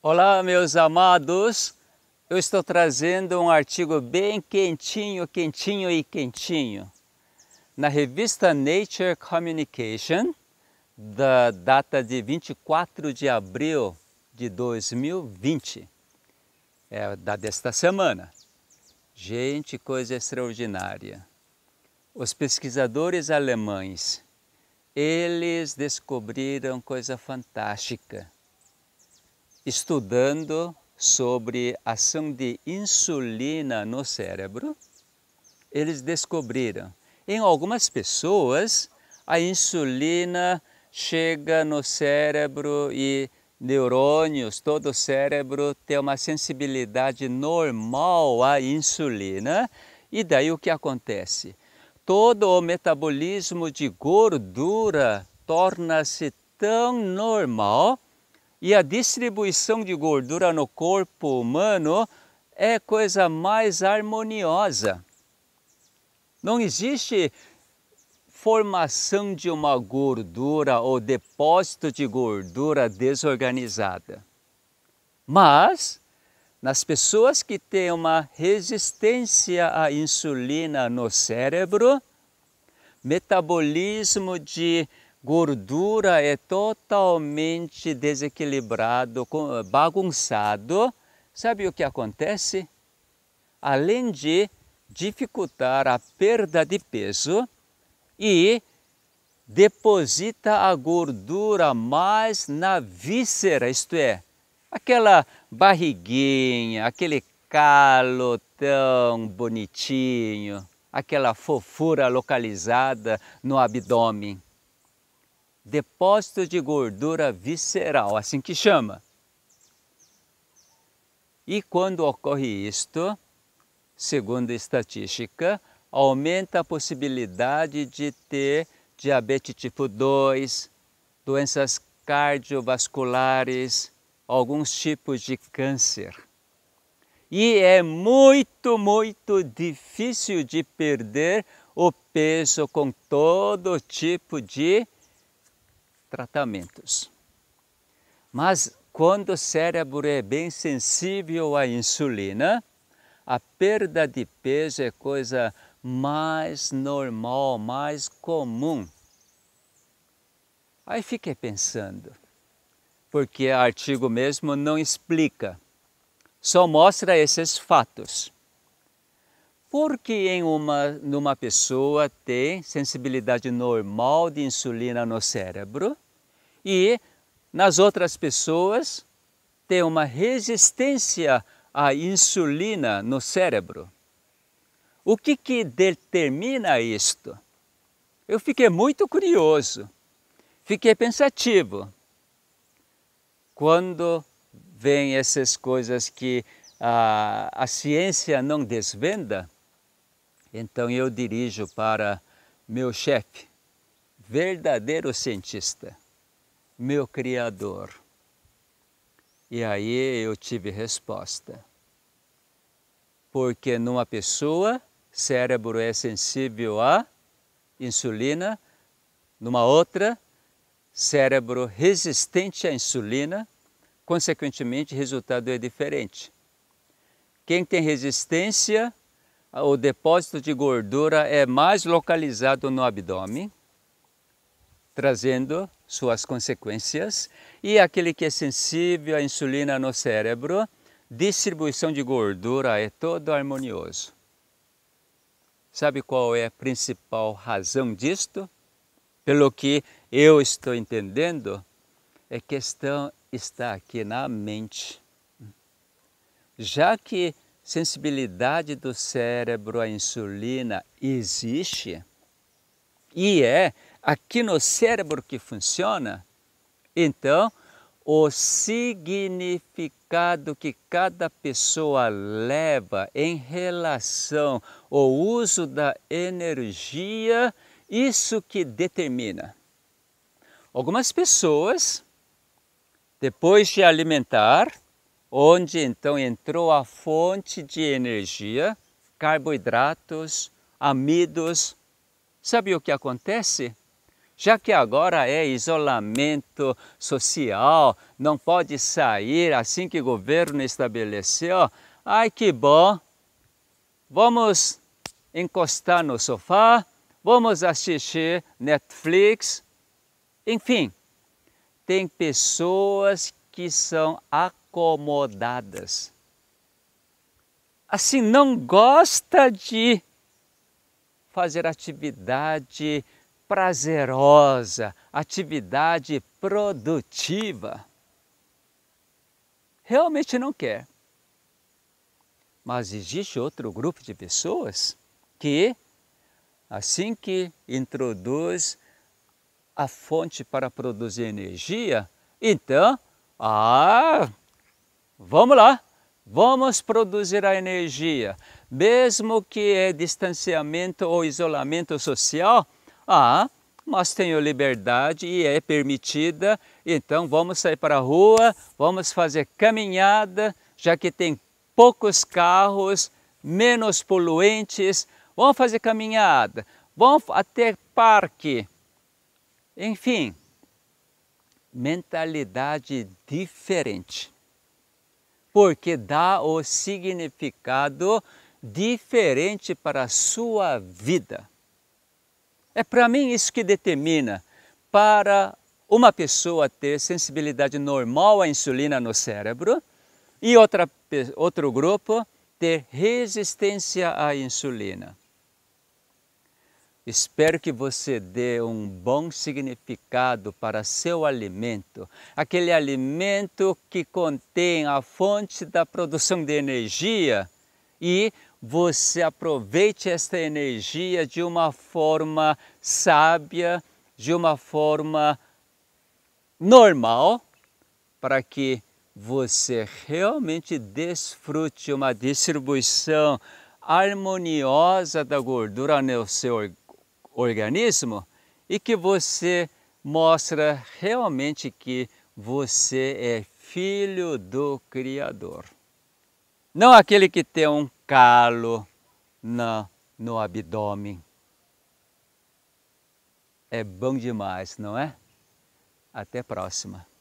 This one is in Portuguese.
Olá, meus amados. Eu estou trazendo um artigo bem quentinho, quentinho e quentinho. Na revista Nature Communication, da data de 24 de abril de 2020. É da desta semana. Gente, coisa extraordinária. Os pesquisadores alemães, eles descobriram coisa fantástica estudando sobre a ação de insulina no cérebro, eles descobriram em algumas pessoas a insulina chega no cérebro e neurônios, todo o cérebro tem uma sensibilidade normal à insulina. E daí o que acontece? Todo o metabolismo de gordura torna-se tão normal e a distribuição de gordura no corpo humano é coisa mais harmoniosa. Não existe formação de uma gordura ou depósito de gordura desorganizada. Mas, nas pessoas que têm uma resistência à insulina no cérebro, metabolismo de gordura é totalmente desequilibrado, eh, bagunçado, sabe o que acontece? Além de dificultar a perda de peso e deposita a gordura mais na víscera, isto é, aquela barriguinha, aquele calo tão bonitinho, aquela fofura localizada no abdômen depósito de gordura visceral, assim que chama. E quando ocorre isto, segundo a estatística, aumenta a possibilidade de ter diabetes tipo 2, doenças cardiovasculares, alguns tipos de câncer. E é muito, muito difícil de perder o peso com todo tipo de tratamentos. Mas quando o cérebro é bem sensível à insulina, a perda de peso é coisa mais normal, mais comum. Aí fiquei pensando, porque o artigo mesmo não explica, só mostra esses fatos. Porque em uma numa pessoa tem sensibilidade normal de insulina no cérebro e nas outras pessoas tem uma resistência à insulina no cérebro. O que, que determina isto? Eu fiquei muito curioso, fiquei pensativo. Quando vem essas coisas que a, a ciência não desvenda, então eu dirijo para meu chefe, verdadeiro cientista, meu criador. E aí eu tive resposta. Porque numa pessoa, cérebro é sensível à insulina, numa outra, cérebro resistente à insulina, consequentemente, o resultado é diferente. Quem tem resistência o depósito de gordura é mais localizado no abdômen, trazendo suas consequências, e aquele que é sensível à insulina no cérebro, distribuição de gordura é todo harmonioso. Sabe qual é a principal razão disto? Pelo que eu estou entendendo, a é questão está aqui na mente. Já que sensibilidade do cérebro à insulina existe e é aqui no cérebro que funciona, então o significado que cada pessoa leva em relação ao uso da energia, isso que determina. Algumas pessoas, depois de alimentar, onde então entrou a fonte de energia, carboidratos, amidos. Sabe o que acontece? Já que agora é isolamento social, não pode sair assim que o governo estabeleceu, ai que bom, vamos encostar no sofá, vamos assistir Netflix. Enfim, tem pessoas que são a acomodadas. Assim, não gosta de fazer atividade prazerosa, atividade produtiva. Realmente não quer. Mas existe outro grupo de pessoas que, assim que introduz a fonte para produzir energia, então, ah, Vamos lá, vamos produzir a energia. Mesmo que é distanciamento ou isolamento social, ah, mas tenho liberdade e é permitida, então vamos sair para a rua, vamos fazer caminhada, já que tem poucos carros, menos poluentes, vamos fazer caminhada, vamos até parque. Enfim, mentalidade diferente porque dá o significado diferente para a sua vida. É para mim isso que determina para uma pessoa ter sensibilidade normal à insulina no cérebro e outra, outro grupo ter resistência à insulina. Espero que você dê um bom significado para seu alimento, aquele alimento que contém a fonte da produção de energia e você aproveite esta energia de uma forma sábia, de uma forma normal, para que você realmente desfrute uma distribuição harmoniosa da gordura no seu organismo organismo e que você mostra realmente que você é filho do Criador. Não aquele que tem um calo na, no abdômen. É bom demais, não é? Até a próxima.